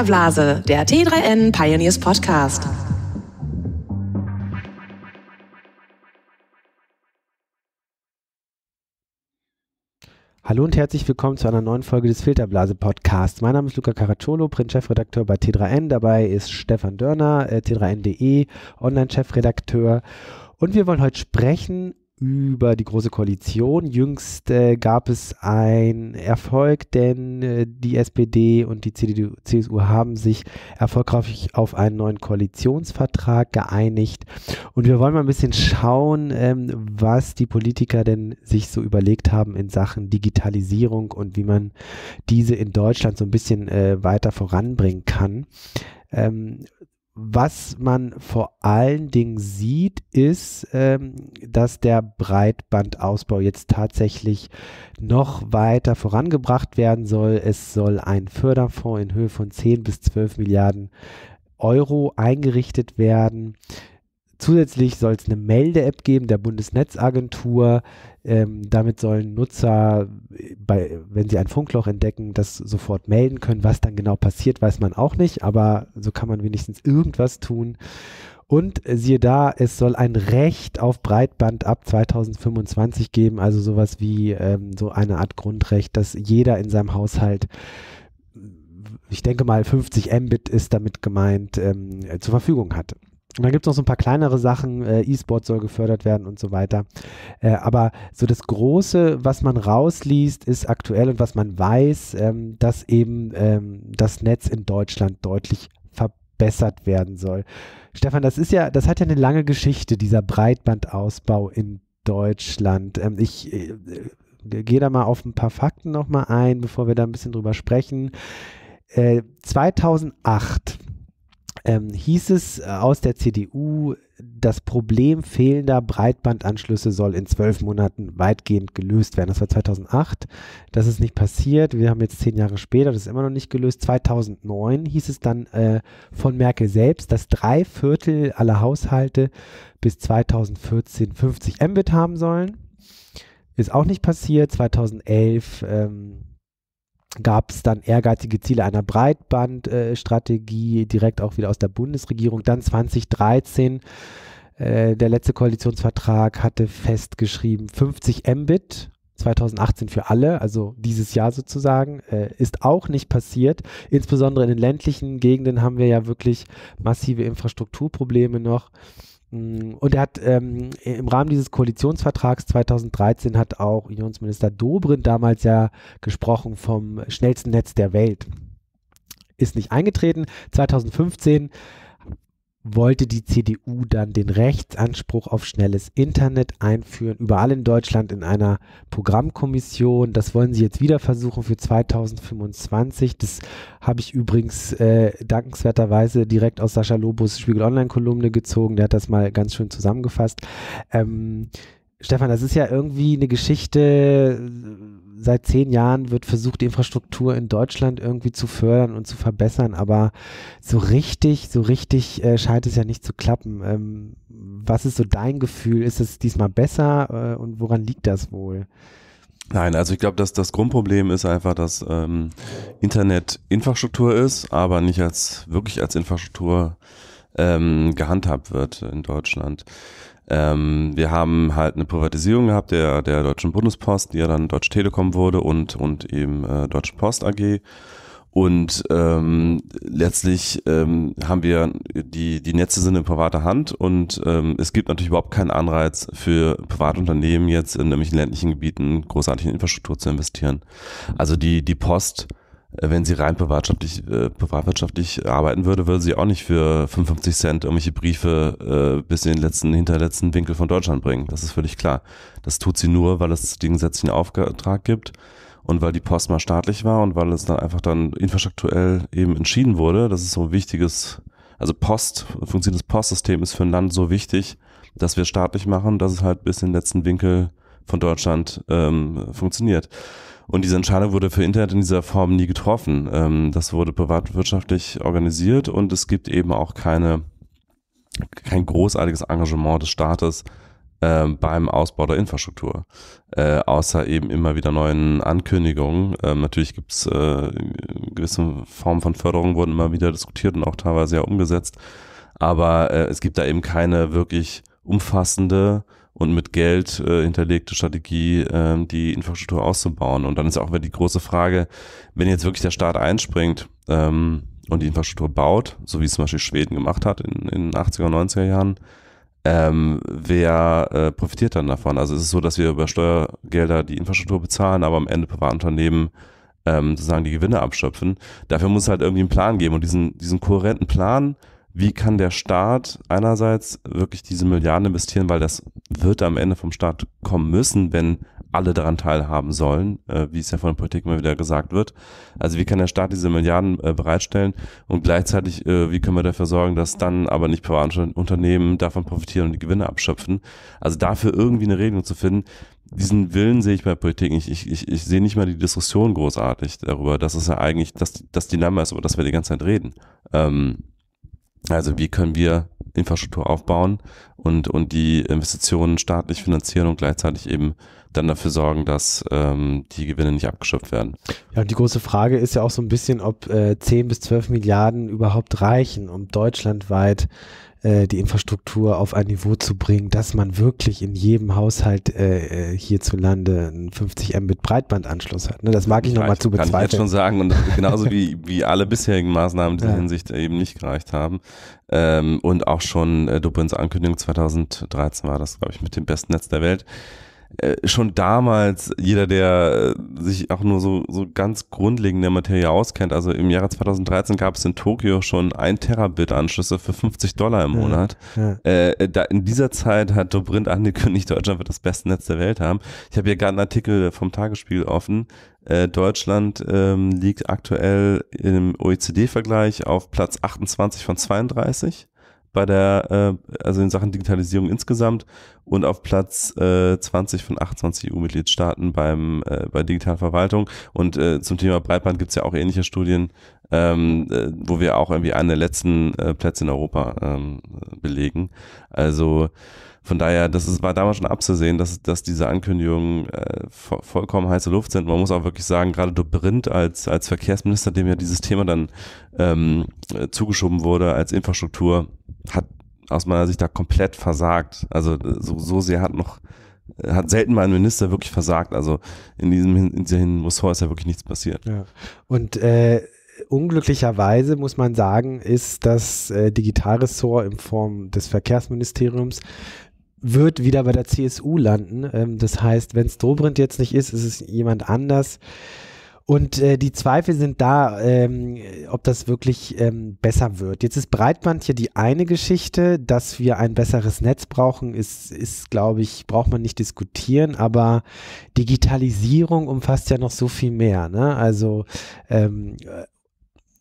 Filterblase, der T3N Pioneers Podcast. Hallo und herzlich willkommen zu einer neuen Folge des Filterblase Podcasts. Mein Name ist Luca Caracciolo, Print-Chefredakteur bei T3N. Dabei ist Stefan Dörner, äh, T3N.de, Online-Chefredakteur. Und wir wollen heute sprechen über die Große Koalition. Jüngst äh, gab es einen Erfolg, denn äh, die SPD und die CDU, CSU haben sich erfolgreich auf einen neuen Koalitionsvertrag geeinigt. Und wir wollen mal ein bisschen schauen, ähm, was die Politiker denn sich so überlegt haben in Sachen Digitalisierung und wie man diese in Deutschland so ein bisschen äh, weiter voranbringen kann. Ähm, was man vor allen Dingen sieht, ist, ähm, dass der Breitbandausbau jetzt tatsächlich noch weiter vorangebracht werden soll. Es soll ein Förderfonds in Höhe von 10 bis 12 Milliarden Euro eingerichtet werden. Zusätzlich soll es eine Melde-App geben der Bundesnetzagentur, ähm, damit sollen Nutzer, bei, wenn sie ein Funkloch entdecken, das sofort melden können. Was dann genau passiert, weiß man auch nicht, aber so kann man wenigstens irgendwas tun. Und siehe da, es soll ein Recht auf Breitband ab 2025 geben, also sowas wie ähm, so eine Art Grundrecht, dass jeder in seinem Haushalt ich denke mal 50 Mbit ist damit gemeint, ähm, zur Verfügung hat. Und dann gibt es noch so ein paar kleinere Sachen, äh, E-Sport soll gefördert werden und so weiter. Äh, aber so das Große, was man rausliest, ist aktuell und was man weiß, ähm, dass eben ähm, das Netz in Deutschland deutlich verbessert werden soll. Stefan, das ist ja, das hat ja eine lange Geschichte, dieser Breitbandausbau in Deutschland. Ähm, ich äh, äh gehe da mal auf ein paar Fakten nochmal ein, bevor wir da ein bisschen drüber sprechen. 2008 äh, ähm, hieß es äh, aus der CDU, das Problem fehlender Breitbandanschlüsse soll in zwölf Monaten weitgehend gelöst werden. Das war 2008. Das ist nicht passiert. Wir haben jetzt zehn Jahre später, das ist immer noch nicht gelöst. 2009 hieß es dann äh, von Merkel selbst, dass drei Viertel aller Haushalte bis 2014 50 Mbit haben sollen. Ist auch nicht passiert. 2011 ähm, gab es dann ehrgeizige Ziele einer Breitbandstrategie, äh, direkt auch wieder aus der Bundesregierung. Dann 2013, äh, der letzte Koalitionsvertrag hatte festgeschrieben, 50 Mbit 2018 für alle, also dieses Jahr sozusagen, äh, ist auch nicht passiert. Insbesondere in den ländlichen Gegenden haben wir ja wirklich massive Infrastrukturprobleme noch. Mm, und er hat ähm, im Rahmen dieses Koalitionsvertrags 2013 hat auch Unionsminister Dobrindt damals ja gesprochen vom schnellsten Netz der Welt. Ist nicht eingetreten. 2015 wollte die CDU dann den Rechtsanspruch auf schnelles Internet einführen, überall in Deutschland in einer Programmkommission. Das wollen sie jetzt wieder versuchen für 2025. Das habe ich übrigens äh, dankenswerterweise direkt aus Sascha Lobos Spiegel Online-Kolumne gezogen. Der hat das mal ganz schön zusammengefasst. Ähm, Stefan, das ist ja irgendwie eine Geschichte seit zehn Jahren wird versucht, die Infrastruktur in Deutschland irgendwie zu fördern und zu verbessern, aber so richtig, so richtig äh, scheint es ja nicht zu klappen. Ähm, was ist so dein Gefühl? Ist es diesmal besser äh, und woran liegt das wohl? Nein, also ich glaube, dass das Grundproblem ist einfach, dass ähm, Internet Infrastruktur ist, aber nicht als wirklich als Infrastruktur ähm, gehandhabt wird in Deutschland. Ähm, wir haben halt eine Privatisierung gehabt der, der Deutschen Bundespost, die ja dann Deutsche Telekom wurde und, und eben äh, Deutsche Post AG. Und ähm, letztlich ähm, haben wir, die, die Netze sind in privater Hand und ähm, es gibt natürlich überhaupt keinen Anreiz für private Unternehmen jetzt in irgendwelchen ländlichen Gebieten großartig in Infrastruktur zu investieren. Also die, die Post äh, wenn sie rein privatwirtschaftlich, äh, privatwirtschaftlich arbeiten würde, würde sie auch nicht für 55 Cent irgendwelche Briefe äh, bis in den letzten, hinterletzten Winkel von Deutschland bringen. Das ist völlig klar. Das tut sie nur, weil es den gesetzlichen Auftrag gibt und weil die Post mal staatlich war und weil es dann einfach dann infrastrukturell eben entschieden wurde. Das ist so ein wichtiges, also Post, funktionierendes Postsystem ist für ein Land so wichtig, dass wir staatlich machen, dass es halt bis in den letzten Winkel von Deutschland ähm, funktioniert. Und diese Entscheidung wurde für Internet in dieser Form nie getroffen. Ähm, das wurde privatwirtschaftlich organisiert und es gibt eben auch keine, kein großartiges Engagement des Staates ähm, beim Ausbau der Infrastruktur. Äh, außer eben immer wieder neuen Ankündigungen. Ähm, natürlich gibt es äh, gewisse Formen von Förderung, wurden immer wieder diskutiert und auch teilweise ja umgesetzt. Aber äh, es gibt da eben keine wirklich umfassende und mit Geld äh, hinterlegte Strategie, äh, die Infrastruktur auszubauen. Und dann ist auch wieder die große Frage, wenn jetzt wirklich der Staat einspringt ähm, und die Infrastruktur baut, so wie es zum Beispiel Schweden gemacht hat in, in den 80er, 90er Jahren, ähm, wer äh, profitiert dann davon? Also ist es so, dass wir über Steuergelder die Infrastruktur bezahlen, aber am Ende Privatunternehmen ähm, sozusagen die Gewinne abschöpfen. Dafür muss es halt irgendwie einen Plan geben und diesen, diesen kohärenten Plan, wie kann der Staat einerseits wirklich diese Milliarden investieren, weil das wird am Ende vom Staat kommen müssen, wenn alle daran teilhaben sollen, äh, wie es ja von der Politik immer wieder gesagt wird. Also wie kann der Staat diese Milliarden äh, bereitstellen und gleichzeitig, äh, wie können wir dafür sorgen, dass dann aber nicht private Unternehmen davon profitieren und die Gewinne abschöpfen. Also dafür irgendwie eine Regelung zu finden, diesen Willen sehe ich bei der Politik nicht. Ich, ich, ich sehe nicht mal die Diskussion großartig darüber, dass es ja eigentlich das, das Dilemma ist, über das wir die ganze Zeit reden. Ähm, also wie können wir Infrastruktur aufbauen und, und die Investitionen staatlich finanzieren und gleichzeitig eben dann dafür sorgen, dass ähm, die Gewinne nicht abgeschöpft werden. Ja, und die große Frage ist ja auch so ein bisschen, ob äh, 10 bis 12 Milliarden überhaupt reichen, um deutschlandweit äh, die Infrastruktur auf ein Niveau zu bringen, dass man wirklich in jedem Haushalt äh, äh hierzulande einen 50 Mbit Breitbandanschluss hat. Ne, das mag ich nochmal zu bezweifeln. Kann ich jetzt schon sagen und genauso wie, wie alle bisherigen Maßnahmen in dieser ja. Hinsicht eben nicht gereicht haben. Ähm, und auch schon äh, Dublins Ankündigung 2013 war das, glaube ich, mit dem besten Netz der Welt. Äh, schon damals jeder, der äh, sich auch nur so, so ganz grundlegend der Materie auskennt, also im Jahre 2013 gab es in Tokio schon 1 Terabit-Anschlüsse für 50 Dollar im Monat. Ja, ja. Äh, da, in dieser Zeit hat Dobrindt angekündigt, Deutschland wird das beste Netz der Welt haben. Ich habe hier gerade einen Artikel vom Tagesspiegel offen. Äh, Deutschland ähm, liegt aktuell im OECD-Vergleich auf Platz 28 von 32 bei der, äh, also in Sachen Digitalisierung insgesamt und auf Platz äh, 20 von 28 EU-Mitgliedstaaten beim äh, bei digitalen Verwaltung. Und äh, zum Thema Breitband gibt's ja auch ähnliche Studien, ähm, äh, wo wir auch irgendwie einen der letzten äh, Plätze in Europa ähm, belegen. Also von daher, das ist, war damals schon abzusehen, dass, dass diese Ankündigungen äh, vo vollkommen heiße Luft sind. Man muss auch wirklich sagen, gerade Dobrindt als, als Verkehrsminister, dem ja dieses Thema dann ähm, äh, zugeschoben wurde als Infrastruktur, hat aus meiner Sicht da komplett versagt. Also äh, so, so sehr hat noch äh, hat selten mal ein Minister wirklich versagt. Also in diesem in diesem Ressort ist ja wirklich nichts passiert. Ja. Und äh, unglücklicherweise muss man sagen, ist das äh, Digitalressort in Form des Verkehrsministeriums wird wieder bei der CSU landen. Ähm, das heißt, wenn es Dobrindt jetzt nicht ist, ist es jemand anders. Und äh, die Zweifel sind da, ähm, ob das wirklich ähm, besser wird. Jetzt ist Breitband hier die eine Geschichte, dass wir ein besseres Netz brauchen, ist, ist glaube ich, braucht man nicht diskutieren, aber Digitalisierung umfasst ja noch so viel mehr. Ne? Also ähm,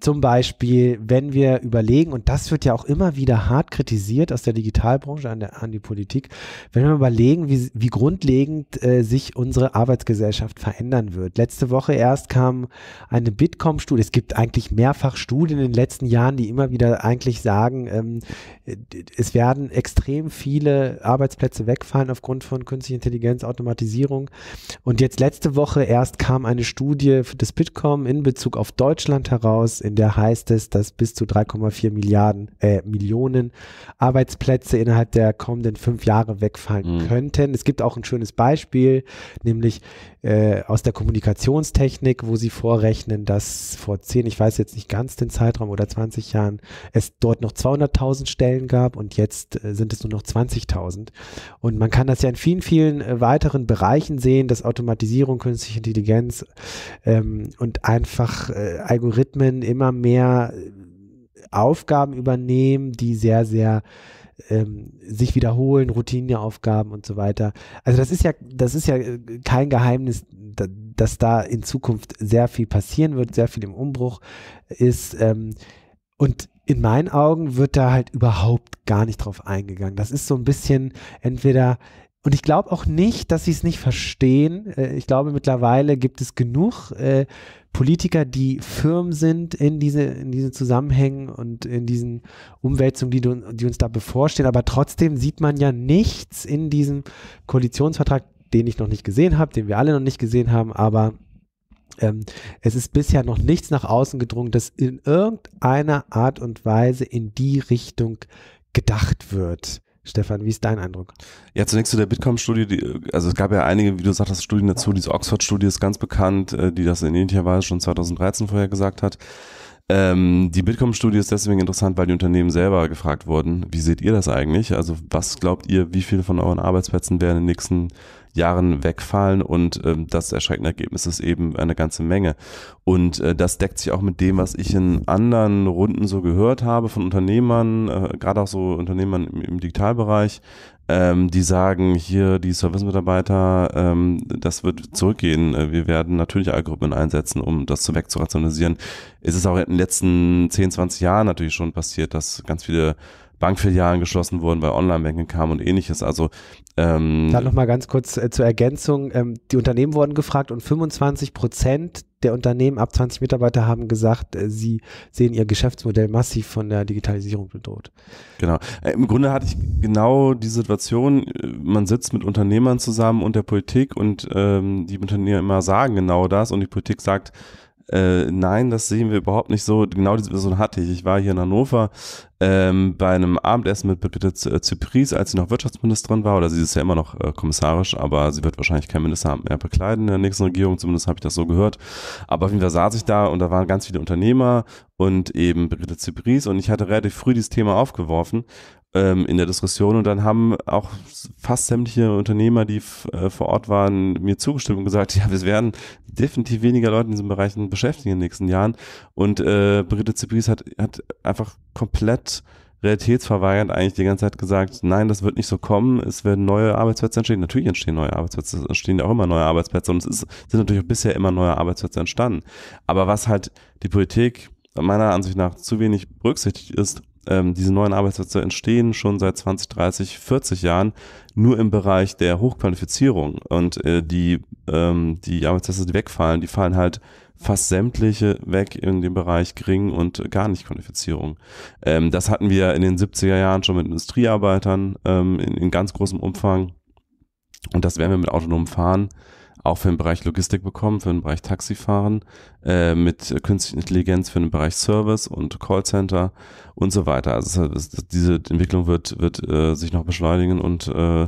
zum Beispiel, wenn wir überlegen, und das wird ja auch immer wieder hart kritisiert aus der Digitalbranche an, der, an die Politik, wenn wir überlegen, wie, wie grundlegend äh, sich unsere Arbeitsgesellschaft verändern wird. Letzte Woche erst kam eine Bitkom-Studie, es gibt eigentlich mehrfach Studien in den letzten Jahren, die immer wieder eigentlich sagen, ähm, es werden extrem viele Arbeitsplätze wegfallen aufgrund von künstlicher Intelligenz, Automatisierung. Und jetzt letzte Woche erst kam eine Studie des Bitkom in Bezug auf Deutschland heraus, in da heißt es, dass bis zu 3,4 Milliarden, äh, Millionen Arbeitsplätze innerhalb der kommenden fünf Jahre wegfallen mhm. könnten. Es gibt auch ein schönes Beispiel, nämlich äh, aus der Kommunikationstechnik, wo sie vorrechnen, dass vor zehn, ich weiß jetzt nicht ganz den Zeitraum oder 20 Jahren, es dort noch 200.000 Stellen gab und jetzt äh, sind es nur noch 20.000. Und man kann das ja in vielen, vielen äh, weiteren Bereichen sehen, dass Automatisierung, künstliche Intelligenz ähm, und einfach äh, Algorithmen im immer mehr äh, Aufgaben übernehmen, die sehr, sehr ähm, sich wiederholen, Routineaufgaben und so weiter. Also das ist ja, das ist ja äh, kein Geheimnis, da, dass da in Zukunft sehr viel passieren wird, sehr viel im Umbruch ist. Ähm, und in meinen Augen wird da halt überhaupt gar nicht drauf eingegangen. Das ist so ein bisschen entweder und ich glaube auch nicht, dass sie es nicht verstehen. Äh, ich glaube, mittlerweile gibt es genug äh, Politiker, die firm sind in diese, in diesen Zusammenhängen und in diesen Umwälzungen, die, du, die uns da bevorstehen. Aber trotzdem sieht man ja nichts in diesem Koalitionsvertrag, den ich noch nicht gesehen habe, den wir alle noch nicht gesehen haben, aber ähm, es ist bisher noch nichts nach außen gedrungen, das in irgendeiner Art und Weise in die Richtung gedacht wird. Stefan, wie ist dein Eindruck? Ja, zunächst zu der Bitkom-Studie. Also es gab ja einige, wie du sagtest, Studien dazu. Diese Oxford-Studie ist ganz bekannt, äh, die das in ähnlicher Weise schon 2013 vorher gesagt hat. Ähm, die Bitkom-Studie ist deswegen interessant, weil die Unternehmen selber gefragt wurden, wie seht ihr das eigentlich? Also was glaubt ihr, wie viele von euren Arbeitsplätzen werden in den nächsten Jahren wegfallen und ähm, das erschreckende Ergebnis ist eben eine ganze Menge. Und äh, das deckt sich auch mit dem, was ich in anderen Runden so gehört habe von Unternehmern, äh, gerade auch so Unternehmern im, im Digitalbereich, ähm, die sagen, hier die Service-Mitarbeiter, ähm, das wird zurückgehen. Äh, wir werden natürlich Algorithmen einsetzen, um das weg zu rationalisieren. Es ist auch in den letzten 10, 20 Jahren natürlich schon passiert, dass ganz viele Bankfilialen geschlossen wurden, weil Online-Banking kam und ähnliches. Also ähm, dann nochmal ganz kurz äh, zur Ergänzung. Ähm, die Unternehmen wurden gefragt und 25 Prozent der Unternehmen ab 20 Mitarbeiter haben gesagt, äh, sie sehen ihr Geschäftsmodell massiv von der Digitalisierung bedroht. Genau. Äh, Im Grunde hatte ich genau die Situation, äh, man sitzt mit Unternehmern zusammen und der Politik und ähm, die Unternehmer immer sagen genau das und die Politik sagt, äh, nein, das sehen wir überhaupt nicht so. Genau diese Person hatte ich. Ich war hier in Hannover ähm, bei einem Abendessen mit Brigitte äh, Zypries, als sie noch Wirtschaftsministerin war, oder sie ist ja immer noch äh, kommissarisch, aber sie wird wahrscheinlich kein Ministeramt mehr bekleiden in der nächsten Regierung, zumindest habe ich das so gehört. Aber auf jeden Fall saß ich da und da waren ganz viele Unternehmer und eben Brigitte Zypries und ich hatte relativ früh dieses Thema aufgeworfen ähm, in der Diskussion und dann haben auch fast sämtliche Unternehmer, die äh, vor Ort waren, mir zugestimmt und gesagt, ja, wir werden definitiv weniger Leute in diesen Bereichen beschäftigen in den nächsten Jahren und äh, Brigitte Zypries hat, hat einfach komplett realitätsverweigernd eigentlich die ganze Zeit gesagt, nein, das wird nicht so kommen, es werden neue Arbeitsplätze entstehen. Natürlich entstehen neue Arbeitsplätze, es entstehen ja auch immer neue Arbeitsplätze und es ist, sind natürlich auch bisher immer neue Arbeitsplätze entstanden. Aber was halt die Politik meiner Ansicht nach zu wenig berücksichtigt ist, ähm, diese neuen Arbeitsplätze entstehen schon seit 20, 30, 40 Jahren nur im Bereich der Hochqualifizierung und äh, die, ähm, die Arbeitsplätze, die wegfallen, die fallen halt fast sämtliche weg in dem Bereich Gering- und gar nicht Qualifizierung. Ähm, das hatten wir in den 70er Jahren schon mit Industriearbeitern ähm, in, in ganz großem Umfang. Und das werden wir mit autonomem Fahren auch für den Bereich Logistik bekommen, für den Bereich Taxifahren, äh, mit künstlicher Intelligenz für den Bereich Service und Callcenter und so weiter. Also das, das, diese Entwicklung wird, wird äh, sich noch beschleunigen und äh,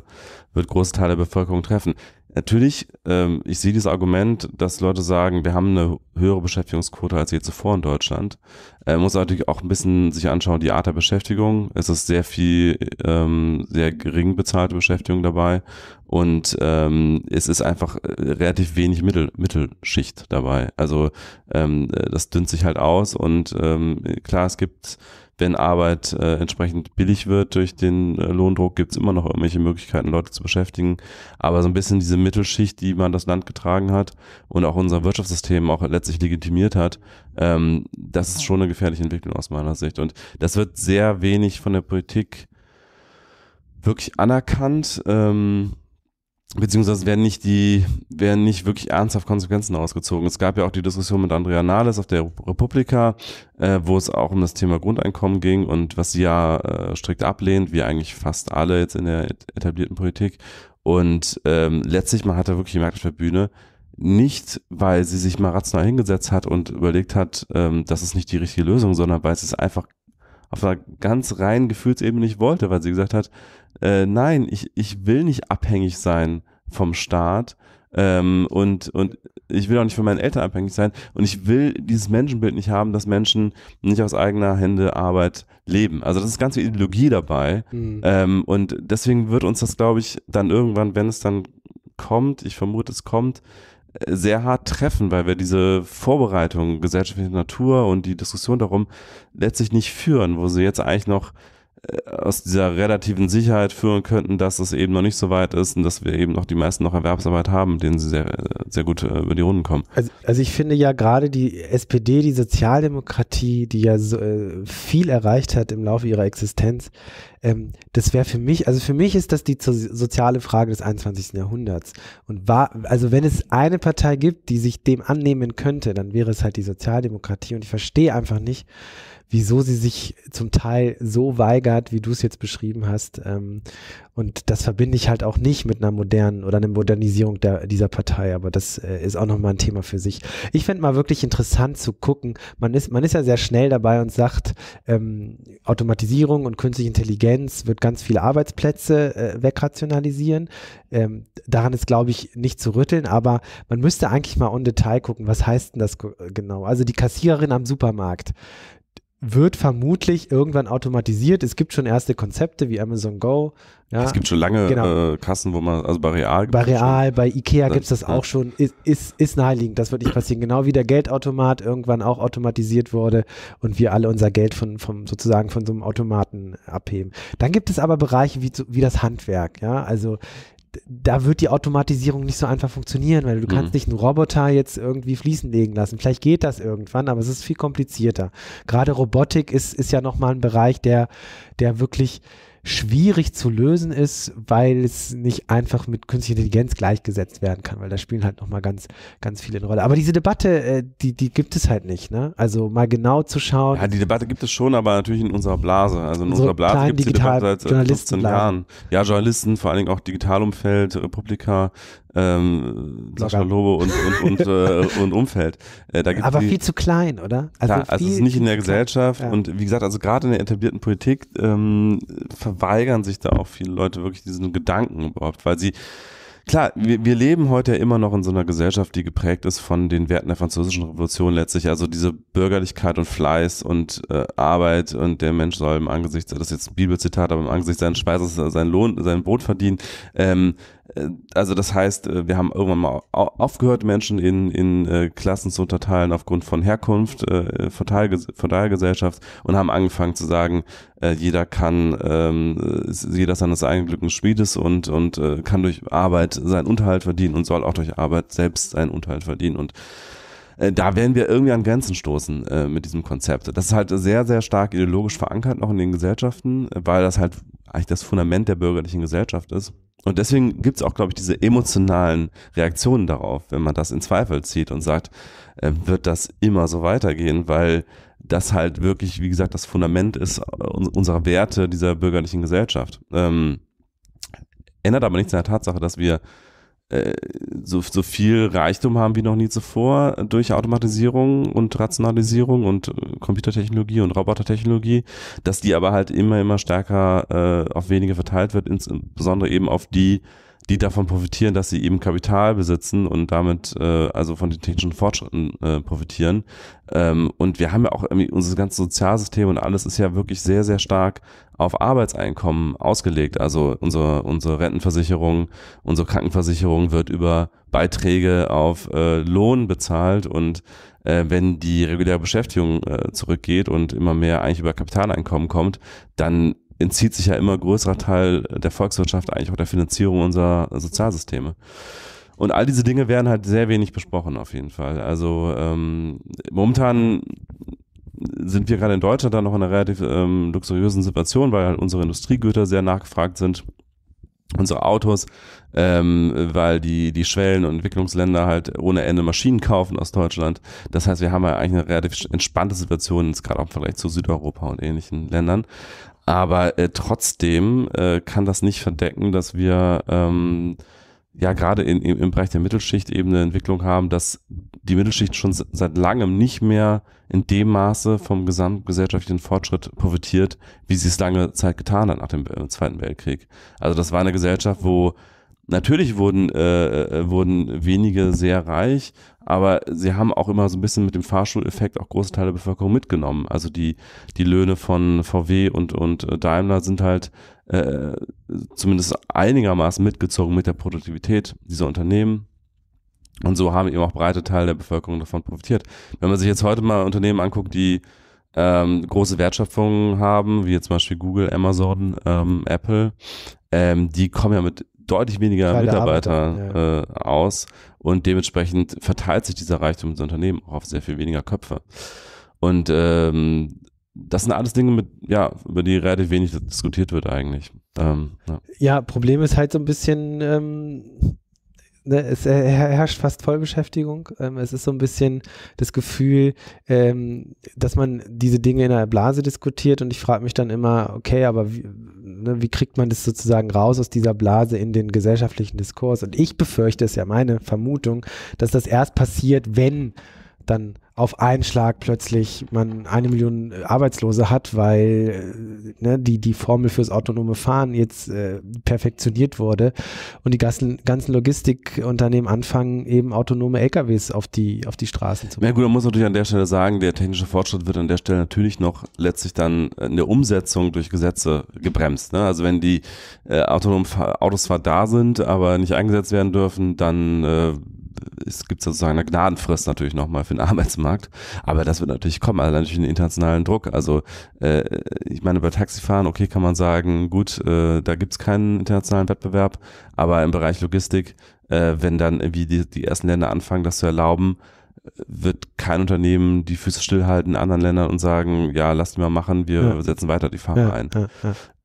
wird große Teile der Bevölkerung treffen. Natürlich, ähm, ich sehe dieses Argument, dass Leute sagen, wir haben eine höhere Beschäftigungsquote als je zuvor in Deutschland. Äh, muss natürlich auch ein bisschen sich anschauen, die Art der Beschäftigung. Es ist sehr viel, ähm, sehr gering bezahlte Beschäftigung dabei und ähm, es ist einfach äh, relativ wenig Mittel, Mittelschicht dabei. Also ähm, äh, das dünnt sich halt aus und ähm, klar, es gibt wenn Arbeit äh, entsprechend billig wird durch den äh, Lohndruck, gibt es immer noch irgendwelche Möglichkeiten, Leute zu beschäftigen. Aber so ein bisschen diese Mittelschicht, die man das Land getragen hat und auch unser Wirtschaftssystem auch letztlich legitimiert hat, ähm, das ist schon eine gefährliche Entwicklung aus meiner Sicht. Und das wird sehr wenig von der Politik wirklich anerkannt. Ähm, beziehungsweise werden nicht die, werden nicht wirklich ernsthaft Konsequenzen ausgezogen. Es gab ja auch die Diskussion mit Andrea Nahles auf der Republika, äh, wo es auch um das Thema Grundeinkommen ging und was sie ja äh, strikt ablehnt, wie eigentlich fast alle jetzt in der etablierten Politik. Und ähm, letztlich, man hat da wirklich gemerkt auf der Bühne, nicht, weil sie sich mal rational hingesetzt hat und überlegt hat, ähm, das ist nicht die richtige Lösung, sondern weil es ist einfach auf einer ganz reinen Gefühlsebene nicht wollte, weil sie gesagt hat, äh, nein, ich, ich will nicht abhängig sein vom Staat ähm, und, und ich will auch nicht von meinen Eltern abhängig sein und ich will dieses Menschenbild nicht haben, dass Menschen nicht aus eigener Hände Arbeit leben. Also das ist ganz viel Ideologie dabei mhm. ähm, und deswegen wird uns das, glaube ich, dann irgendwann, wenn es dann kommt, ich vermute, es kommt, sehr hart treffen, weil wir diese Vorbereitung gesellschaftliche Natur und die Diskussion darum letztlich nicht führen, wo sie jetzt eigentlich noch äh, aus dieser relativen Sicherheit führen könnten, dass es eben noch nicht so weit ist und dass wir eben noch die meisten noch Erwerbsarbeit haben, denen sie sehr, sehr gut äh, über die Runden kommen. Also, also ich finde ja gerade die SPD, die Sozialdemokratie, die ja so, äh, viel erreicht hat im Laufe ihrer Existenz, ähm, das wäre für mich, also für mich ist das die soziale Frage des 21. Jahrhunderts. Und war, also wenn es eine Partei gibt, die sich dem annehmen könnte, dann wäre es halt die Sozialdemokratie. Und ich verstehe einfach nicht, wieso sie sich zum Teil so weigert, wie du es jetzt beschrieben hast. Ähm, und das verbinde ich halt auch nicht mit einer modernen oder einer Modernisierung der, dieser Partei, aber das äh, ist auch nochmal ein Thema für sich. Ich fände mal wirklich interessant zu gucken, man ist, man ist ja sehr schnell dabei und sagt, ähm, Automatisierung und künstliche Intelligenz wird ganz viele Arbeitsplätze äh, wegrationalisieren. Ähm, daran ist, glaube ich, nicht zu rütteln, aber man müsste eigentlich mal on Detail gucken, was heißt denn das äh, genau? Also die Kassiererin am Supermarkt, wird vermutlich irgendwann automatisiert. Es gibt schon erste Konzepte wie Amazon Go. Ja. Es gibt schon lange genau. äh, Kassen, wo man, also bei Real. Bei Real, bei Ikea gibt es das ja. auch schon. Ist, ist, ist naheliegend, das wird nicht passieren. Genau wie der Geldautomat irgendwann auch automatisiert wurde und wir alle unser Geld von, vom, sozusagen von so einem Automaten abheben. Dann gibt es aber Bereiche wie, wie das Handwerk. Ja, also da wird die Automatisierung nicht so einfach funktionieren, weil du mhm. kannst nicht einen Roboter jetzt irgendwie fließen legen lassen. Vielleicht geht das irgendwann, aber es ist viel komplizierter. Gerade Robotik ist, ist ja nochmal ein Bereich, der, der wirklich schwierig zu lösen ist, weil es nicht einfach mit künstlicher Intelligenz gleichgesetzt werden kann, weil da spielen halt nochmal ganz, ganz viele eine Rolle. Aber diese Debatte, äh, die, die gibt es halt nicht, ne? Also mal genau zu schauen. Ja, die Debatte gibt es schon, aber natürlich in unserer Blase. Also in unserer Blase gibt es die Debatte seit 15 Jahren. Ja, Journalisten, vor allen Dingen auch Digitalumfeld, Republika, äh, ähm, Sascha Lobo und, und, und, äh, und Umfeld. Äh, da gibt's Aber die, viel zu klein, oder? Also, klar, also es ist nicht in der Gesellschaft klein, ja. und wie gesagt, also gerade in der etablierten Politik ähm, verweigern sich da auch viele Leute wirklich diesen Gedanken überhaupt, weil sie Klar, wir, wir leben heute ja immer noch in so einer Gesellschaft, die geprägt ist von den Werten der französischen Revolution letztlich, also diese Bürgerlichkeit und Fleiß und äh, Arbeit und der Mensch soll im Angesicht, das ist jetzt ein Bibelzitat, aber im Angesicht seines Speises äh, sein Lohn, sein Brot verdienen. Ähm, äh, also das heißt, äh, wir haben irgendwann mal aufgehört, Menschen in, in äh, Klassen zu unterteilen aufgrund von Herkunft, Verteilgesellschaft und haben angefangen zu sagen, jeder kann, ähm, jeder ist seines eigenen Glückens Schmiedes und, und kann durch Arbeit seinen Unterhalt verdienen und soll auch durch Arbeit selbst seinen Unterhalt verdienen und da werden wir irgendwie an Grenzen stoßen äh, mit diesem Konzept. Das ist halt sehr, sehr stark ideologisch verankert noch in den Gesellschaften, weil das halt eigentlich das Fundament der bürgerlichen Gesellschaft ist. Und deswegen gibt es auch, glaube ich, diese emotionalen Reaktionen darauf, wenn man das in Zweifel zieht und sagt, äh, wird das immer so weitergehen, weil das halt wirklich, wie gesagt, das Fundament ist äh, unserer Werte dieser bürgerlichen Gesellschaft. Ähm, ändert aber nichts an der Tatsache, dass wir äh, so, so viel Reichtum haben wie noch nie zuvor durch Automatisierung und Rationalisierung und äh, Computertechnologie und Robotertechnologie, dass die aber halt immer, immer stärker äh, auf wenige verteilt wird, insbesondere eben auf die, die davon profitieren, dass sie eben Kapital besitzen und damit äh, also von den technischen Fortschritten äh, profitieren. Ähm, und wir haben ja auch irgendwie unser ganzes Sozialsystem und alles ist ja wirklich sehr, sehr stark auf Arbeitseinkommen ausgelegt. Also unsere, unsere Rentenversicherung, unsere Krankenversicherung wird über Beiträge auf äh, Lohn bezahlt und äh, wenn die reguläre Beschäftigung äh, zurückgeht und immer mehr eigentlich über Kapitaleinkommen kommt, dann entzieht sich ja immer größerer Teil der Volkswirtschaft eigentlich auch der Finanzierung unserer Sozialsysteme. Und all diese Dinge werden halt sehr wenig besprochen auf jeden Fall. Also ähm, momentan sind wir gerade in Deutschland da noch in einer relativ ähm, luxuriösen Situation, weil halt unsere Industriegüter sehr nachgefragt sind unsere Autos, ähm, weil die, die Schwellen- und Entwicklungsländer halt ohne Ende Maschinen kaufen aus Deutschland. Das heißt, wir haben ja eigentlich eine relativ entspannte Situation, jetzt gerade auch im Vergleich zu Südeuropa und ähnlichen Ländern. Aber äh, trotzdem äh, kann das nicht verdecken, dass wir ähm, ja gerade in, im, im Bereich der Mittelschicht eben eine Entwicklung haben, dass die Mittelschicht schon seit langem nicht mehr in dem Maße vom gesamtgesellschaftlichen Fortschritt profitiert, wie sie es lange Zeit getan hat nach dem äh, Zweiten Weltkrieg. Also das war eine Gesellschaft, wo Natürlich wurden, äh, äh, wurden wenige sehr reich, aber sie haben auch immer so ein bisschen mit dem Fahrschuleffekt auch große Teile der Bevölkerung mitgenommen. Also die, die Löhne von VW und, und äh, Daimler sind halt äh, zumindest einigermaßen mitgezogen mit der Produktivität dieser Unternehmen. Und so haben eben auch breite Teile der Bevölkerung davon profitiert. Wenn man sich jetzt heute mal Unternehmen anguckt, die ähm, große Wertschöpfungen haben, wie jetzt zum Beispiel Google, Amazon, ähm, Apple, ähm, die kommen ja mit deutlich weniger Keine Mitarbeiter Arbeiter, ja. äh, aus und dementsprechend verteilt sich dieser Reichtum des Unternehmen auch auf sehr viel weniger Köpfe. Und ähm, das sind alles Dinge, mit, ja, über die relativ wenig diskutiert wird eigentlich. Ähm, ja. ja. Problem ist halt so ein bisschen, ähm, Ne, es äh, herrscht fast Vollbeschäftigung. Ähm, es ist so ein bisschen das Gefühl, ähm, dass man diese Dinge in einer Blase diskutiert und ich frage mich dann immer, okay, aber wie, ne, wie, kriegt man das sozusagen raus aus dieser Blase in den gesellschaftlichen Diskurs? Und ich befürchte, es ist ja meine Vermutung, dass das erst passiert, wenn dann auf einen Schlag plötzlich man eine Million äh, Arbeitslose hat, weil äh, ne, die, die Formel fürs autonome Fahren jetzt äh, perfektioniert wurde und die ganzen, ganzen Logistikunternehmen anfangen, eben autonome LKWs auf die, auf die Straßen zu bringen. Ja gut, man muss natürlich an der Stelle sagen, der technische Fortschritt wird an der Stelle natürlich noch letztlich dann in der Umsetzung durch Gesetze gebremst. Ne? Also wenn die äh, autonomen Autos zwar da sind, aber nicht eingesetzt werden dürfen, dann äh, es gibt sozusagen eine Gnadenfrist natürlich nochmal für den Arbeitsmarkt. Aber das wird natürlich kommen, also natürlich einen internationalen Druck. Also äh, ich meine, bei Taxifahren, okay, kann man sagen, gut, äh, da gibt's keinen internationalen Wettbewerb, aber im Bereich Logistik, äh, wenn dann irgendwie die, die ersten Länder anfangen, das zu erlauben, wird kein Unternehmen die Füße stillhalten in anderen Ländern und sagen, ja, lasst mal machen, wir ja. setzen weiter die Fahrer ja, ein. Ja,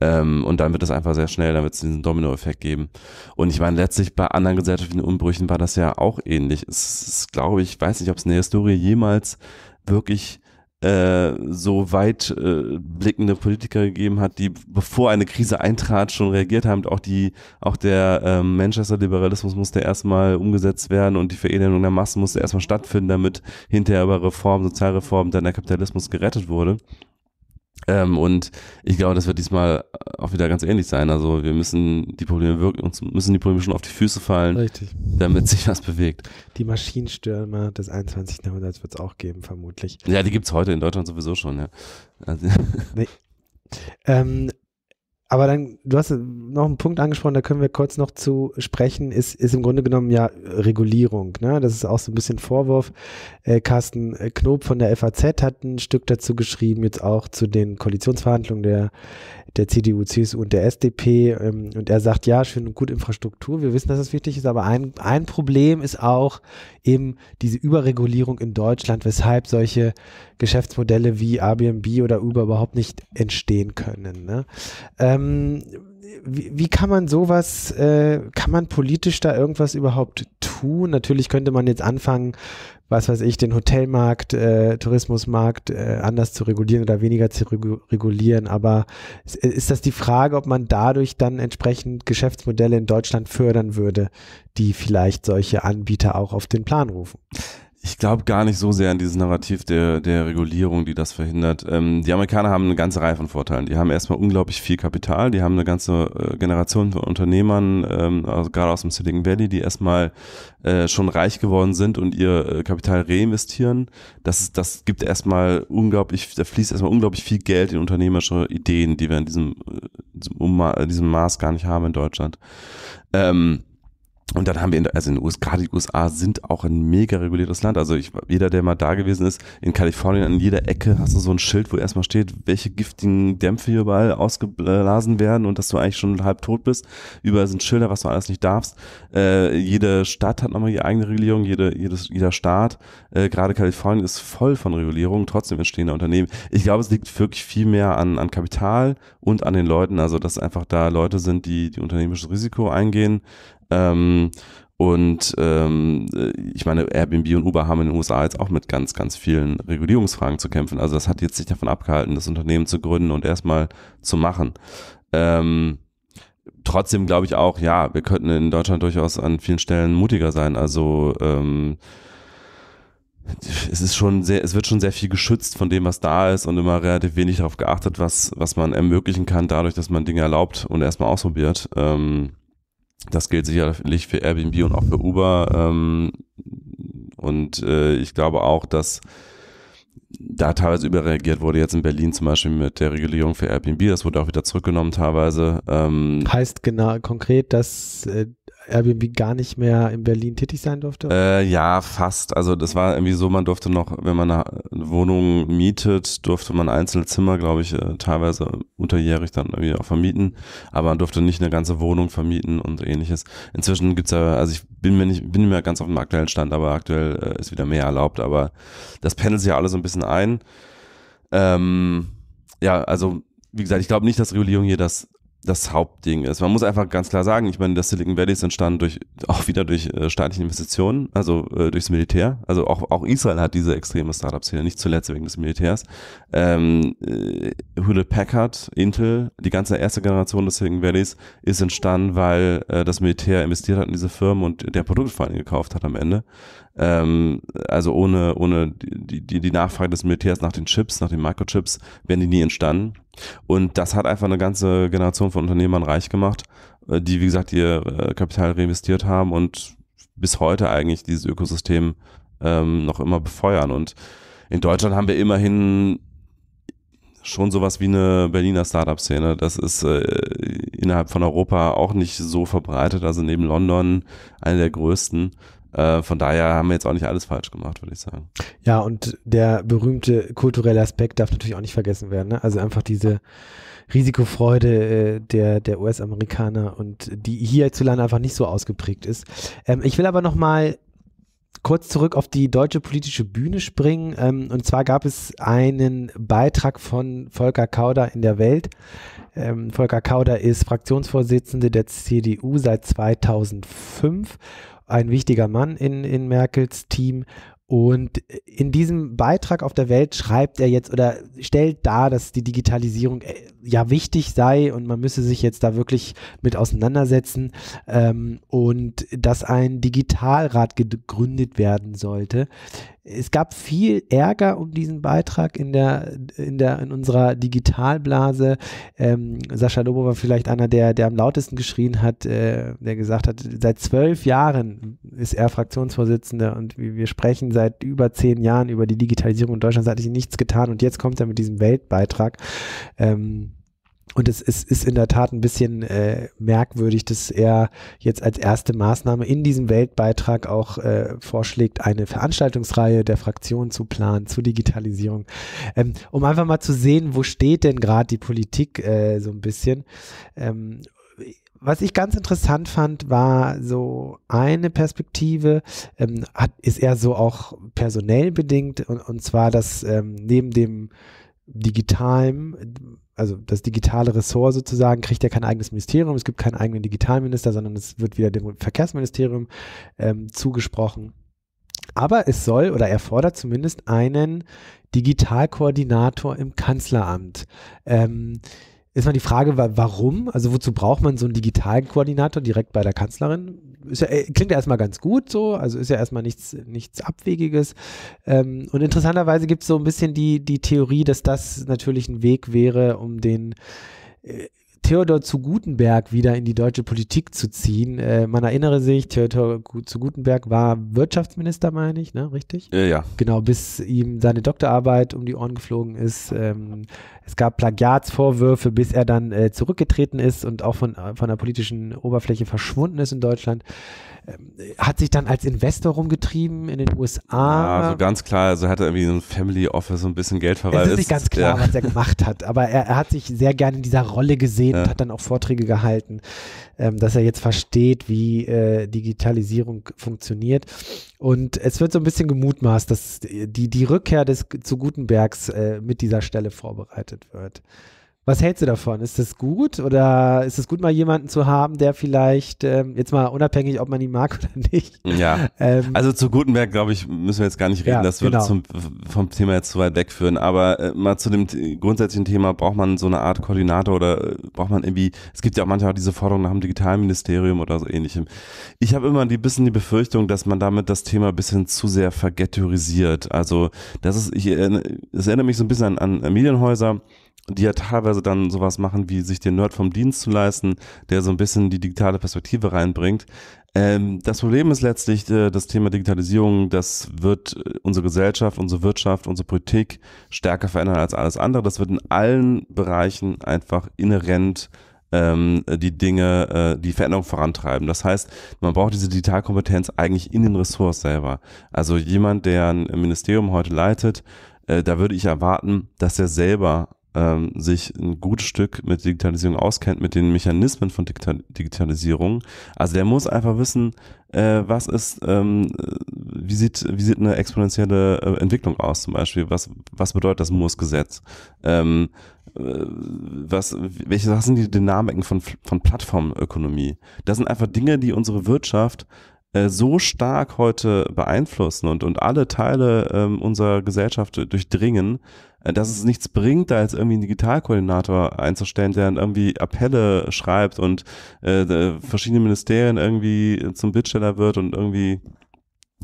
ähm, und dann wird das einfach sehr schnell, dann wird es diesen Dominoeffekt geben. Und ich meine, letztlich bei anderen gesellschaftlichen Umbrüchen war das ja auch ähnlich. Es ist, glaube ich, weiß nicht, ob es in der Historie jemals wirklich äh, so weit äh, blickende Politiker gegeben hat, die bevor eine Krise eintrat schon reagiert haben. Auch die, auch der ähm, Manchester Liberalismus musste erstmal umgesetzt werden und die Veredelung der Massen musste erstmal stattfinden, damit hinterher über Reform, Sozialreform dann der Kapitalismus gerettet wurde. Ähm, und ich glaube, das wird diesmal auch wieder ganz ähnlich sein. Also wir müssen die Probleme wirklich, uns müssen die Probleme schon auf die Füße fallen, Richtig. damit sich was bewegt. Die Maschinenstürmer des 21. Jahrhunderts wird es auch geben, vermutlich. Ja, die gibt es heute in Deutschland sowieso schon, ja. Also nee. ähm, aber dann, du hast noch einen Punkt angesprochen, da können wir kurz noch zu sprechen, ist, ist im Grunde genommen ja Regulierung. Ne? Das ist auch so ein bisschen Vorwurf. Äh, Carsten Knob von der FAZ hat ein Stück dazu geschrieben, jetzt auch zu den Koalitionsverhandlungen der der CDU, CSU und der SDP. Ähm, und er sagt, ja, schön und gut Infrastruktur, wir wissen, dass es das wichtig ist, aber ein, ein Problem ist auch eben diese Überregulierung in Deutschland, weshalb solche Geschäftsmodelle wie Airbnb oder Uber überhaupt nicht entstehen können. Ne? Ähm, wie, wie, kann man sowas, äh, kann man politisch da irgendwas überhaupt tun. Natürlich könnte man jetzt anfangen, was weiß ich, den Hotelmarkt, äh, Tourismusmarkt äh, anders zu regulieren oder weniger zu regu regulieren. Aber ist, ist das die Frage, ob man dadurch dann entsprechend Geschäftsmodelle in Deutschland fördern würde, die vielleicht solche Anbieter auch auf den Plan rufen? ich glaube gar nicht so sehr an dieses Narrativ der, der Regulierung, die das verhindert. Ähm, die Amerikaner haben eine ganze Reihe von Vorteilen. Die haben erstmal unglaublich viel Kapital, die haben eine ganze äh, Generation von Unternehmern, ähm, also gerade aus dem Silicon Valley, die erstmal äh, schon reich geworden sind und ihr äh, Kapital reinvestieren. Das, ist, das gibt erstmal unglaublich, da fließt erstmal unglaublich viel Geld in unternehmerische Ideen, die wir in diesem, äh, diesem, Umma diesem Maß gar nicht haben in Deutschland. Ähm, und dann haben wir, in, also in den USA, gerade die USA sind auch ein mega reguliertes Land. Also ich, jeder, der mal da gewesen ist, in Kalifornien an jeder Ecke hast du so ein Schild, wo erstmal steht, welche giftigen Dämpfe hier überall ausgeblasen werden und dass du eigentlich schon halb tot bist. Überall sind Schilder, was du alles nicht darfst. Äh, jede Stadt hat nochmal ihre eigene Regulierung, jede, jedes, jeder Staat. Äh, gerade Kalifornien ist voll von Regulierungen, trotzdem entstehen da Unternehmen. Ich glaube, es liegt wirklich viel mehr an, an Kapital und an den Leuten. Also dass einfach da Leute sind, die, die unternehmisches Risiko eingehen ähm, und ähm, äh, ich meine, Airbnb und Uber haben in den USA jetzt auch mit ganz, ganz vielen Regulierungsfragen zu kämpfen. Also das hat jetzt sich davon abgehalten, das Unternehmen zu gründen und erstmal zu machen. Ähm, trotzdem glaube ich auch, ja, wir könnten in Deutschland durchaus an vielen Stellen mutiger sein. Also ähm, es ist schon sehr, es wird schon sehr viel geschützt von dem, was da ist und immer relativ wenig darauf geachtet, was, was man ermöglichen kann, dadurch, dass man Dinge erlaubt und erstmal ausprobiert. Ähm, das gilt sicherlich für Airbnb und auch für Uber. Ähm, und äh, ich glaube auch, dass da teilweise überreagiert wurde, jetzt in Berlin zum Beispiel mit der Regulierung für Airbnb, das wurde auch wieder zurückgenommen teilweise. Ähm heißt genau konkret, dass äh, Airbnb gar nicht mehr in Berlin tätig sein durfte? Äh, ja, fast. Also das war irgendwie so, man durfte noch, wenn man eine Wohnung mietet, durfte man einzelne Zimmer, glaube ich, äh, teilweise unterjährig dann irgendwie auch vermieten, aber man durfte nicht eine ganze Wohnung vermieten und ähnliches. Inzwischen gibt's ja, also ich bin mir nicht, bin nicht mehr ganz auf dem aktuellen Stand, aber aktuell äh, ist wieder mehr erlaubt, aber das pendelt sich ja alles so ein bisschen ein. Ähm, ja, also wie gesagt, ich glaube nicht, dass Regulierung hier das das Hauptding ist. Man muss einfach ganz klar sagen, ich meine, das Silicon Valley ist entstanden durch, auch wieder durch äh, staatliche Investitionen, also äh, durchs Militär. Also auch, auch Israel hat diese extreme startup hier, nicht zuletzt wegen des Militärs. Ähm, äh, Hewlett Packard, Intel, die ganze erste Generation des Silicon Valleys ist entstanden, weil äh, das Militär investiert hat in diese Firmen und der Produkt vor allem gekauft hat am Ende. Ähm, also ohne, ohne die, die, die Nachfrage des Militärs nach den Chips, nach den Microchips, wären die nie entstanden. Und das hat einfach eine ganze Generation von Unternehmern reich gemacht, äh, die, wie gesagt, ihr äh, Kapital reinvestiert haben und bis heute eigentlich dieses Ökosystem ähm, noch immer befeuern. Und in Deutschland haben wir immerhin schon sowas wie eine Berliner Startup-Szene. Das ist äh, innerhalb von Europa auch nicht so verbreitet. Also neben London eine der größten. Äh, von daher haben wir jetzt auch nicht alles falsch gemacht, würde ich sagen. Ja, und der berühmte kulturelle Aspekt darf natürlich auch nicht vergessen werden. Ne? Also einfach diese Risikofreude äh, der, der US-Amerikaner und die hierzulande einfach nicht so ausgeprägt ist. Ähm, ich will aber nochmal kurz zurück auf die deutsche politische Bühne springen. Ähm, und zwar gab es einen Beitrag von Volker Kauder in der Welt. Ähm, Volker Kauder ist Fraktionsvorsitzende der CDU seit 2005 ein wichtiger Mann in, in Merkels Team und in diesem Beitrag auf der Welt schreibt er jetzt oder stellt dar, dass die Digitalisierung äh, ja wichtig sei und man müsse sich jetzt da wirklich mit auseinandersetzen ähm, und dass ein Digitalrat gegründet werden sollte. Es gab viel Ärger um diesen Beitrag in der in der in unserer Digitalblase. Ähm, Sascha Lobo war vielleicht einer der der am lautesten geschrien hat, äh, der gesagt hat: Seit zwölf Jahren ist er Fraktionsvorsitzender und wir sprechen seit über zehn Jahren über die Digitalisierung in Deutschland, hat sich nichts getan und jetzt kommt er mit diesem Weltbeitrag. Ähm, und es ist, ist, in der Tat ein bisschen äh, merkwürdig, dass er jetzt als erste Maßnahme in diesem Weltbeitrag auch äh, vorschlägt, eine Veranstaltungsreihe der Fraktionen zu planen zur Digitalisierung. Ähm, um einfach mal zu sehen, wo steht denn gerade die Politik äh, so ein bisschen. Ähm, was ich ganz interessant fand, war so eine Perspektive, ähm, hat, ist eher so auch personell bedingt und, und zwar, dass ähm, neben dem digitalen, also das digitale Ressort sozusagen, kriegt ja kein eigenes Ministerium. Es gibt keinen eigenen Digitalminister, sondern es wird wieder dem Verkehrsministerium ähm, zugesprochen. Aber es soll oder erfordert zumindest einen Digitalkoordinator im Kanzleramt. Ähm, ist mal die Frage, warum? Also wozu braucht man so einen digitalen Koordinator direkt bei der Kanzlerin? Ja, äh, klingt ja erstmal ganz gut so, also ist ja erstmal nichts, nichts Abwegiges. Ähm, und interessanterweise gibt es so ein bisschen die, die Theorie, dass das natürlich ein Weg wäre, um den äh, Theodor zu Gutenberg wieder in die deutsche Politik zu ziehen. Äh, man erinnere sich, Theodor zu Gutenberg war Wirtschaftsminister, meine ich, ne? richtig? Ja, ja. Genau, bis ihm seine Doktorarbeit um die Ohren geflogen ist. Ähm, es gab Plagiatsvorwürfe, bis er dann äh, zurückgetreten ist und auch von, äh, von der politischen Oberfläche verschwunden ist in Deutschland. Ähm, hat sich dann als Investor rumgetrieben in den USA. Ja, so ganz klar, also hat er irgendwie so ein Family Office so ein bisschen Geld verwaltet. Es ist nicht ganz klar, ja. was er gemacht hat, aber er, er, hat sich sehr gerne in dieser Rolle gesehen ja. und hat dann auch Vorträge gehalten, ähm, dass er jetzt versteht, wie äh, Digitalisierung funktioniert. Und es wird so ein bisschen gemutmaßt, dass die, die Rückkehr des zu Gutenbergs äh, mit dieser Stelle vorbereitet wird. Was hältst du davon? Ist das gut oder ist es gut, mal jemanden zu haben, der vielleicht, ähm, jetzt mal unabhängig, ob man ihn mag oder nicht? Ja. Ähm, also zu Gutenberg, glaube ich, müssen wir jetzt gar nicht reden. Ja, das würde genau. zum, vom Thema jetzt zu weit wegführen. Aber äh, mal zu dem grundsätzlichen Thema, braucht man so eine Art Koordinator oder äh, braucht man irgendwie, es gibt ja auch manchmal auch diese Forderung nach dem Digitalministerium oder so ähnlichem. Ich habe immer ein bisschen die Befürchtung, dass man damit das Thema ein bisschen zu sehr vergettorisiert. Also das ist, ich, es erinnert mich so ein bisschen an, an Medienhäuser die ja teilweise dann sowas machen, wie sich den Nerd vom Dienst zu leisten, der so ein bisschen die digitale Perspektive reinbringt. Ähm, das Problem ist letztlich äh, das Thema Digitalisierung. Das wird äh, unsere Gesellschaft, unsere Wirtschaft, unsere Politik stärker verändern als alles andere. Das wird in allen Bereichen einfach inhärent ähm, die Dinge, äh, die Veränderung vorantreiben. Das heißt, man braucht diese Digitalkompetenz eigentlich in den Ressorts selber. Also jemand, der ein Ministerium heute leitet, äh, da würde ich erwarten, dass er selber ähm, sich ein gutes Stück mit Digitalisierung auskennt, mit den Mechanismen von Digital Digitalisierung. Also der muss einfach wissen, äh, was ist, ähm, äh, wie sieht, wie sieht eine exponentielle äh, Entwicklung aus zum Beispiel? Was, was bedeutet das Moores-Gesetz? Ähm, äh, was, welche was sind die Dynamiken von, von Plattformökonomie? Das sind einfach Dinge, die unsere Wirtschaft äh, so stark heute beeinflussen und, und alle Teile ähm, unserer Gesellschaft durchdringen, äh, dass es nichts bringt, da jetzt irgendwie einen Digitalkoordinator einzustellen, der dann irgendwie Appelle schreibt und äh, verschiedene Ministerien irgendwie zum Bittsteller wird und irgendwie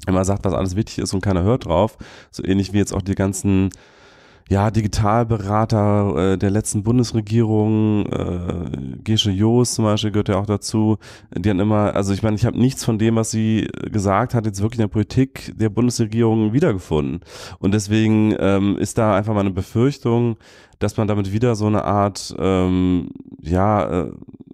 immer sagt, was alles wichtig ist und keiner hört drauf. So ähnlich wie jetzt auch die ganzen ja, Digitalberater äh, der letzten Bundesregierung, äh, Gesche Joos zum Beispiel gehört ja auch dazu, die haben immer, also ich meine, ich habe nichts von dem, was sie äh, gesagt hat, jetzt wirklich in der Politik der Bundesregierung wiedergefunden. Und deswegen ähm, ist da einfach mal eine Befürchtung, dass man damit wieder so eine Art, ähm, ja, äh,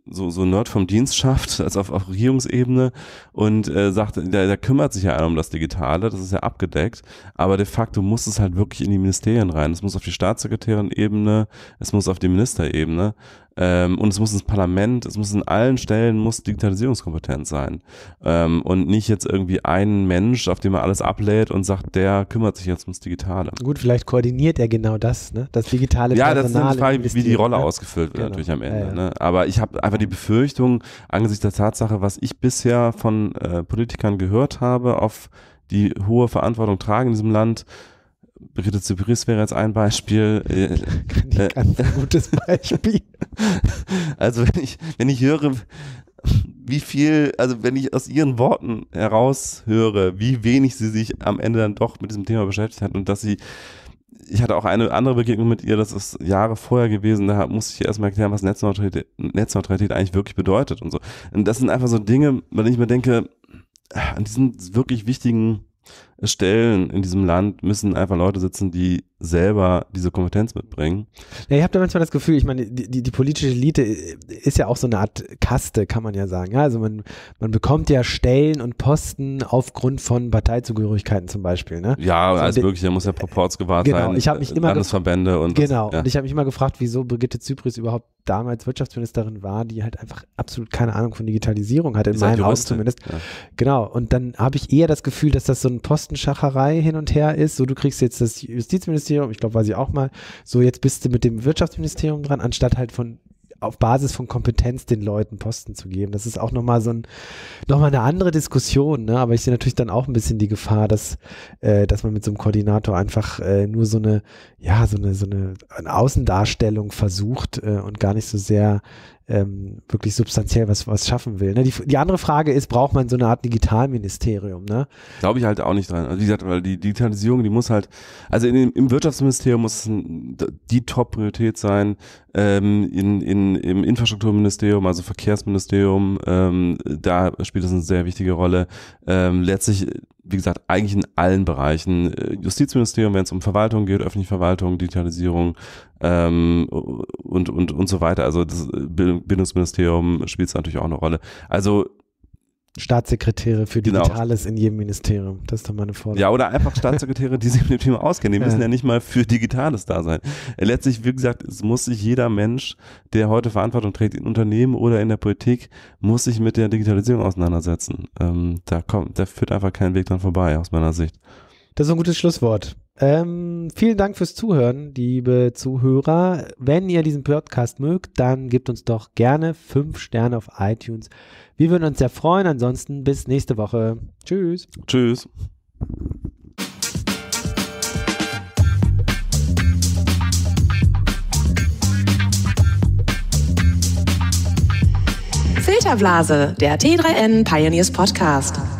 so, so Nerd vom Dienst schafft, also auf, auf Regierungsebene und äh, sagt, da, da kümmert sich ja einer um das Digitale, das ist ja abgedeckt, aber de facto muss es halt wirklich in die Ministerien rein. Es muss auf die Staatssekretärin-Ebene, es muss auf die Ministerebene ähm, und es muss ins Parlament, es muss in allen Stellen muss digitalisierungskompetent sein. Ähm, und nicht jetzt irgendwie ein Mensch, auf dem man alles ablädt und sagt, der kümmert sich jetzt ums Digitale. Gut, vielleicht koordiniert er genau das, ne? Das digitale Ja, Personal das ist die Frage, wie die Rolle ne? ausgefüllt wird genau. natürlich am Ende. Ja, ja. Ne? Aber ich habe einfach die Befürchtung, angesichts der Tatsache, was ich bisher von äh, Politikern gehört habe, auf die hohe Verantwortung tragen in diesem Land, Brigitte Zypris wäre jetzt ein Beispiel. Äh, Ganz ein äh, gutes Beispiel. also wenn ich, wenn ich höre, wie viel, also wenn ich aus ihren Worten heraus höre, wie wenig sie sich am Ende dann doch mit diesem Thema beschäftigt hat und dass sie, ich hatte auch eine andere Begegnung mit ihr, das ist Jahre vorher gewesen, da musste ich erstmal erklären, was Netzneutralität, Netzneutralität eigentlich wirklich bedeutet und so. Und das sind einfach so Dinge, bei denen ich mir denke, an diesen wirklich wichtigen Stellen in diesem Land müssen einfach Leute sitzen, die selber diese Kompetenz mitbringen. Ja, ich habe da manchmal das Gefühl, ich meine, die, die, die, politische Elite ist ja auch so eine Art Kaste, kann man ja sagen. Ja, also man, man bekommt ja Stellen und Posten aufgrund von Parteizugehörigkeiten zum Beispiel. Ne? Ja, also, also wirklich, da muss ja Proports gewahrt genau, sein. Ich mich immer Landesverbände und genau. Was, ja. Und ich habe mich immer gefragt, wieso Brigitte Zypris überhaupt damals Wirtschaftsministerin war, die halt einfach absolut keine Ahnung von Digitalisierung hatte, in halt meinem Haus zumindest. Ja. Genau. Und dann habe ich eher das Gefühl, dass das so ein Posten Postenschacherei hin und her ist. So, du kriegst jetzt das Justizministerium, ich glaube, weiß ich auch mal, so jetzt bist du mit dem Wirtschaftsministerium dran, anstatt halt von auf Basis von Kompetenz den Leuten Posten zu geben. Das ist auch nochmal so ein, nochmal eine andere Diskussion, ne? Aber ich sehe natürlich dann auch ein bisschen die Gefahr, dass, äh, dass man mit so einem Koordinator einfach äh, nur so eine, ja, so eine, so eine, eine Außendarstellung versucht äh, und gar nicht so sehr ähm, wirklich substanziell was, was schaffen will. Ne? Die, die andere Frage ist, braucht man so eine Art Digitalministerium? Ne? Glaube ich halt auch nicht dran. Also wie gesagt, weil die Digitalisierung, die muss halt, also in, im Wirtschaftsministerium muss die Top-Priorität sein, ähm, in, in, im Infrastrukturministerium, also Verkehrsministerium, ähm, da spielt es eine sehr wichtige Rolle. Ähm, letztlich wie gesagt, eigentlich in allen Bereichen. Äh, Justizministerium, wenn es um Verwaltung geht, öffentliche Verwaltung, Digitalisierung ähm, und, und, und so weiter. Also das äh, Bildungsministerium spielt natürlich auch eine Rolle. Also Staatssekretäre für genau. Digitales in jedem Ministerium. Das ist doch meine Forderung. Ja, oder einfach Staatssekretäre, die sich mit dem Thema auskennen. Die müssen ja. ja nicht mal für Digitales da sein. Äh, letztlich, wie gesagt, es muss sich jeder Mensch, der heute Verantwortung trägt in Unternehmen oder in der Politik, muss sich mit der Digitalisierung auseinandersetzen. Ähm, da kommt, da führt einfach kein Weg dran vorbei, aus meiner Sicht. Das ist ein gutes Schlusswort. Ähm, vielen Dank fürs Zuhören, liebe Zuhörer. Wenn ihr diesen Podcast mögt, dann gebt uns doch gerne 5 Sterne auf iTunes. Wir würden uns sehr freuen. Ansonsten bis nächste Woche. Tschüss. Tschüss. Filterblase, der T3N Pioneers Podcast.